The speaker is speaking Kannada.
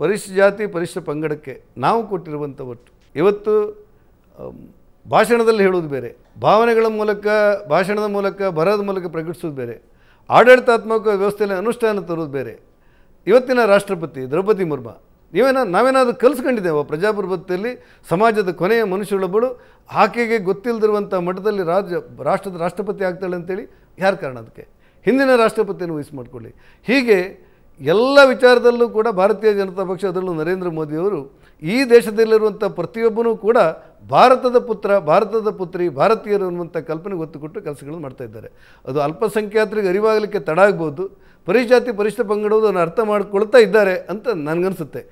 ಪರಿಶಿಷ್ಟ ಜಾತಿ ಪರಿಶಿಷ್ಟ ಪಂಗಡಕ್ಕೆ ನಾವು ಕೊಟ್ಟಿರುವಂಥ ಒಟ್ಟು ಇವತ್ತು ಭಾಷಣದಲ್ಲಿ ಹೇಳೋದು ಬೇರೆ ಭಾವನೆಗಳ ಮೂಲಕ ಭಾಷಣದ ಮೂಲಕ ಬರೋದ ಮೂಲಕ ಪ್ರಕಟಿಸೋದು ಬೇರೆ ಆಡಳಿತಾತ್ಮಕ ವ್ಯವಸ್ಥೆಯಲ್ಲಿ ಅನುಷ್ಠಾನ ತರೋದು ಬೇರೆ ಇವತ್ತಿನ ರಾಷ್ಟ್ರಪತಿ ದ್ರೌಪದಿ ಮುರ್ಮು ನೀವೇನ ನಾವೇನಾದರೂ ಕಲಿಸ್ಕೊಂಡಿದ್ದೇವೆ ಪ್ರಜಾಪ್ರಭುತ್ವದಲ್ಲಿ ಸಮಾಜದ ಕೊನೆಯ ಮನುಷ್ಯಳೊಬ್ಬಳು ಆಕೆಗೆ ಗೊತ್ತಿಲ್ಲದಿರುವಂಥ ಮಠದಲ್ಲಿ ರಾಜ್ಯ ರಾಷ್ಟ್ರದ ರಾಷ್ಟ್ರಪತಿ ಆಗ್ತಾಳೆ ಅಂತೇಳಿ ಯಾರು ಕಾರಣ ಅದಕ್ಕೆ ಹಿಂದಿನ ರಾಷ್ಟ್ರಪತಿಯನ್ನು ವಹಿಸಿ ಮಾಡಿಕೊಳ್ಳಿ ಹೀಗೆ ಎಲ್ಲ ವಿಚಾರದಲ್ಲೂ ಕೂಡ ಭಾರತೀಯ ಜನತಾ ಪಕ್ಷ ಅದರಲ್ಲೂ ನರೇಂದ್ರ ಮೋದಿಯವರು ಈ ದೇಶದಲ್ಲಿರುವಂಥ ಪ್ರತಿಯೊಬ್ಬನೂ ಕೂಡ ಭಾರತದ ಪುತ್ರ ಭಾರತದ ಪುತ್ರಿ ಭಾರತೀಯರು ಅನ್ನುವಂಥ ಕಲ್ಪನೆ ಒತ್ತು ಕೊಟ್ಟು ಕೆಲಸಗಳನ್ನು ಮಾಡ್ತಾ ಇದ್ದಾರೆ ಅದು ಅಲ್ಪಸಂಖ್ಯಾತರಿಗೆ ಅರಿವಾಗಲಿಕ್ಕೆ ತಡ ಆಗ್ಬೋದು ಪರಿಶಾತಿ ಪರಿಷ್ಠ ಪಂಗಡವರು ಅರ್ಥ ಮಾಡಿಕೊಳ್ತಾ ಇದ್ದಾರೆ ಅಂತ ನನಗನ್ಸುತ್ತೆ